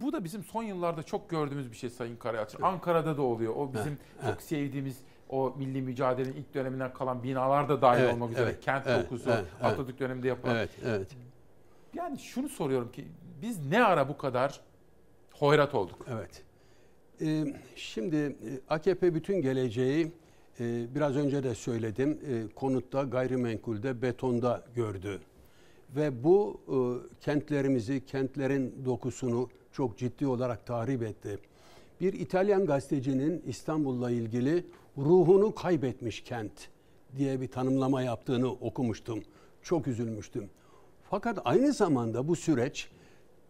bu da bizim son yıllarda çok gördüğümüz bir şey Sayın Karayaç. Evet. Ankara'da da oluyor. O bizim evet. çok sevdiğimiz o milli mücadelenin ilk döneminden kalan binalar da dahil evet, olmak üzere evet, kent dokusu evet, Atatürk döneminde yapılan. Evet, evet. Yani şunu soruyorum ki biz ne ara bu kadar hoyrat olduk? Evet. Ee, şimdi e, AKP bütün geleceği e, biraz önce de söyledim. E, konutta, gayrimenkulde, betonda gördü ve bu e, kentlerimizi, kentlerin dokusunu çok ciddi olarak tahrip etti. Bir İtalyan gazetecinin İstanbul'la ilgili ruhunu kaybetmiş kent diye bir tanımlama yaptığını okumuştum. Çok üzülmüştüm. Fakat aynı zamanda bu süreç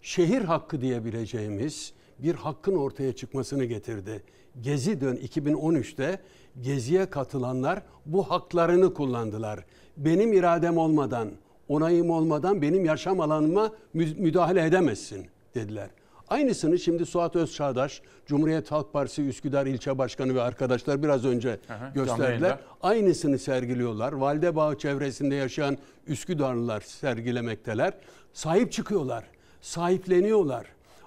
şehir hakkı diyebileceğimiz bir hakkın ortaya çıkmasını getirdi. Gezi dön 2013'te Gezi'ye katılanlar bu haklarını kullandılar. Benim iradem olmadan onayım olmadan benim yaşam alanıma müdahale edemezsin dediler. Aynısını şimdi Suat Özçağdaş, Cumhuriyet Halk Partisi Üsküdar İlçe Başkanı ve arkadaşlar biraz önce Aha, gösterdiler. Aynısını sergiliyorlar. Validebağ çevresinde yaşayan Üsküdarlılar sergilemekteler. Sahip çıkıyorlar, sahipleniyorlar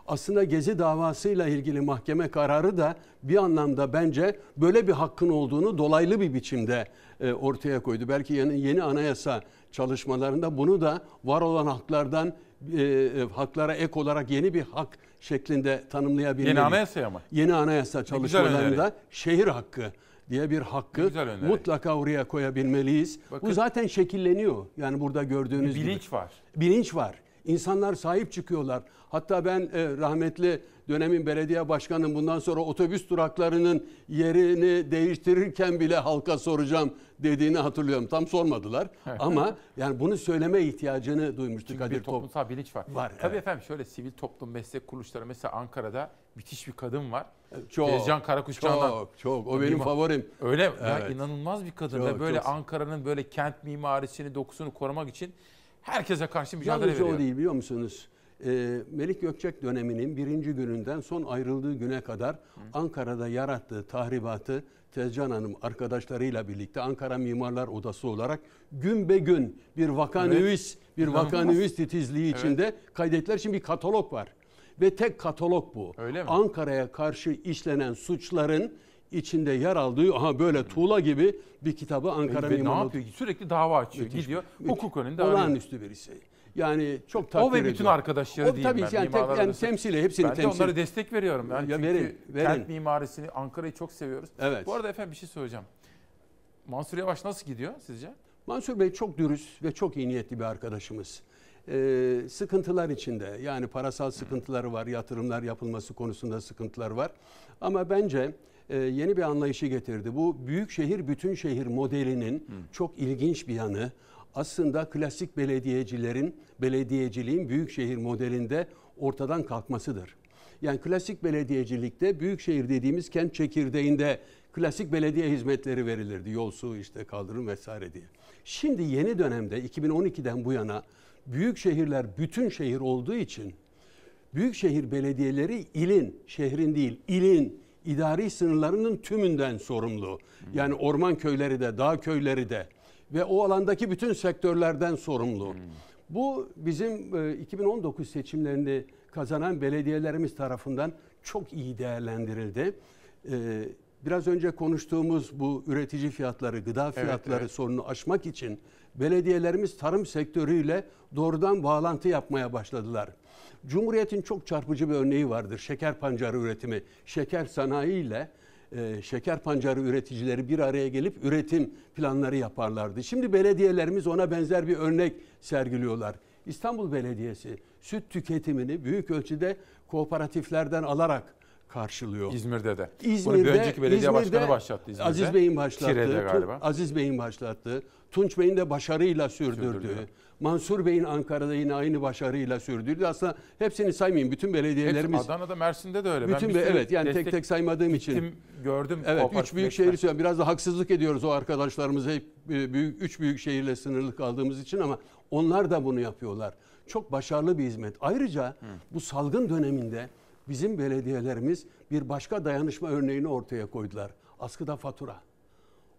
aslında Gezi davasıyla ilgili mahkeme kararı da bir anlamda bence böyle bir hakkın olduğunu dolaylı bir biçimde e, ortaya koydu. Belki yeni, yeni anayasa çalışmalarında bunu da var olan haklardan e, e haklara ek olarak yeni bir hak şeklinde tanımlayabilmeli. Yeni anayasa mı? Yeni anayasa çalışmalarında şehir hakkı diye bir hakkı mutlaka oraya koyabilmeliyiz. Bakın, Bu zaten şekilleniyor. Yani burada gördüğünüz bilinç gibi. Bilinç var. Bilinç var. İnsanlar sahip çıkıyorlar. Hatta ben e, rahmetli dönemin belediye başkanının bundan sonra otobüs duraklarının yerini değiştirirken bile halka soracağım dediğini hatırlıyorum. Tam sormadılar ama yani bunu söyleme ihtiyacını duymuştuk Çünkü Kadir bir toplumsal Top. bilinç var. var Tabii evet. efendim şöyle sivil toplum meslek kuruluşları mesela Ankara'da müthiş bir kadın var. Çok. Tezcan Karakuşçan'dan. Çok çok o benim Mimar. favorim. Öyle evet. ya inanılmaz bir kadın çok, ve böyle Ankara'nın böyle kent mimarisini dokusunu korumak için herkese karşı mücadele Yalnızca veriyor. o değil biliyor musunuz? Ee, Melik Gökçek döneminin birinci gününden son ayrıldığı güne kadar Ankara'da yarattığı tahribatı Tezcan Hanım arkadaşlarıyla birlikte Ankara Mimarlar Odası olarak gün be gün bir vakanüvis evet. bir vakanüvis titizliği içinde evet. kaydettiler. Şimdi bir katalog var ve tek katalog bu. Öyle mi? Ankara'ya karşı işlenen suçların içinde yer aldığı aha böyle tuğla gibi bir kitabı Ankara Ve ne yapıyor? Sürekli dava açıyor, Müthiş, gidiyor. Müthiş. Hukuk önünde arıyor. Olağanüstü birisi. Şey. Yani çok takdir O ve bütün ediyorum. arkadaşları diyeyim tabii ben. yani, tek, yani temsili hepsini Ben de onlara destek veriyorum. Yani Ya verin, verin. kent mimarisini, Ankara'yı çok seviyoruz. Evet. Bu arada efendim bir şey söyleyeceğim. Mansur Yavaş nasıl gidiyor sizce? Mansur Bey çok dürüst ve çok iyi niyetli bir arkadaşımız. Ee, sıkıntılar içinde yani parasal sıkıntıları var, yatırımlar yapılması konusunda sıkıntılar var. Ama bence e, yeni bir anlayışı getirdi. Bu büyük şehir bütün şehir modelinin Hı. çok ilginç bir yanı. Aslında klasik belediyecilerin belediyeciliğin büyük şehir modelinde ortadan kalkmasıdır. Yani klasik belediyecilikte büyük şehir dediğimiz kent çekirdeğinde klasik belediye hizmetleri verilirdi. Yol, su, işte kaldırım vesaire diye. Şimdi yeni dönemde 2012'den bu yana büyük şehirler bütün şehir olduğu için büyük şehir belediyeleri ilin, şehrin değil, ilin idari sınırlarının tümünden sorumlu. Yani orman köyleri de, dağ köyleri de ve o alandaki bütün sektörlerden sorumlu. Bu bizim 2019 e, seçimlerini kazanan belediyelerimiz tarafından çok iyi değerlendirildi. E, biraz önce konuştuğumuz bu üretici fiyatları, gıda fiyatları evet, evet. sorunu aşmak için belediyelerimiz tarım sektörüyle doğrudan bağlantı yapmaya başladılar. Cumhuriyet'in çok çarpıcı bir örneği vardır. Şeker pancarı üretimi. Şeker sanayi ile e, şeker pancarı üreticileri bir araya gelip üretim planları yaparlardı. Şimdi belediyelerimiz ona benzer bir örnek sergiliyorlar. İstanbul Belediyesi süt tüketimini büyük ölçüde kooperatiflerden alarak karşılıyor. İzmir'de de. İzmir'de, Bunu bir önceki belediye İzmir'de, başkanı başlattı İzmir'de. Aziz Bey'in başlattı. Tire'de galiba. Aziz Bey'in başlattı. Tunç Bey'in de başarıyla sürdürdüğü. Sürdürdü. Mansur Bey'in Ankara'da yine aynı başarıyla sürdürdü. Aslında hepsini saymayayım. Bütün belediyelerimiz. Hepsi Adana'da, Mersin'de de öyle. Bütün ben be, evet yani tek tek saymadığım için. Gittim, gördüm. Evet, üç büyük şehri söylüyorum. Biraz da haksızlık ediyoruz o arkadaşlarımıza. Hep e, büyük, üç büyük şehirle sınırlı kaldığımız için ama onlar da bunu yapıyorlar. Çok başarılı bir hizmet. Ayrıca Hı. bu salgın döneminde bizim belediyelerimiz bir başka dayanışma örneğini ortaya koydular. Askıda fatura.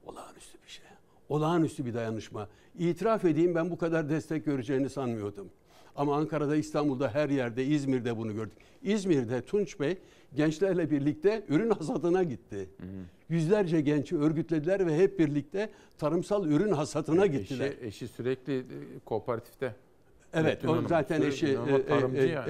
Olağanüstü bir şey. Olağanüstü bir dayanışma. İtiraf edeyim ben bu kadar destek göreceğini sanmıyordum. Ama Ankara'da, İstanbul'da, her yerde, İzmir'de bunu gördük. İzmir'de Tunç Bey gençlerle birlikte ürün hasatına gitti. Hı hı. Yüzlerce genci örgütlediler ve hep birlikte tarımsal ürün hasatına yani e, gittiler. Eşi, eşi sürekli e, kooperatifte. Evet, o zaten eşi. E, e, tarımcı e, yani.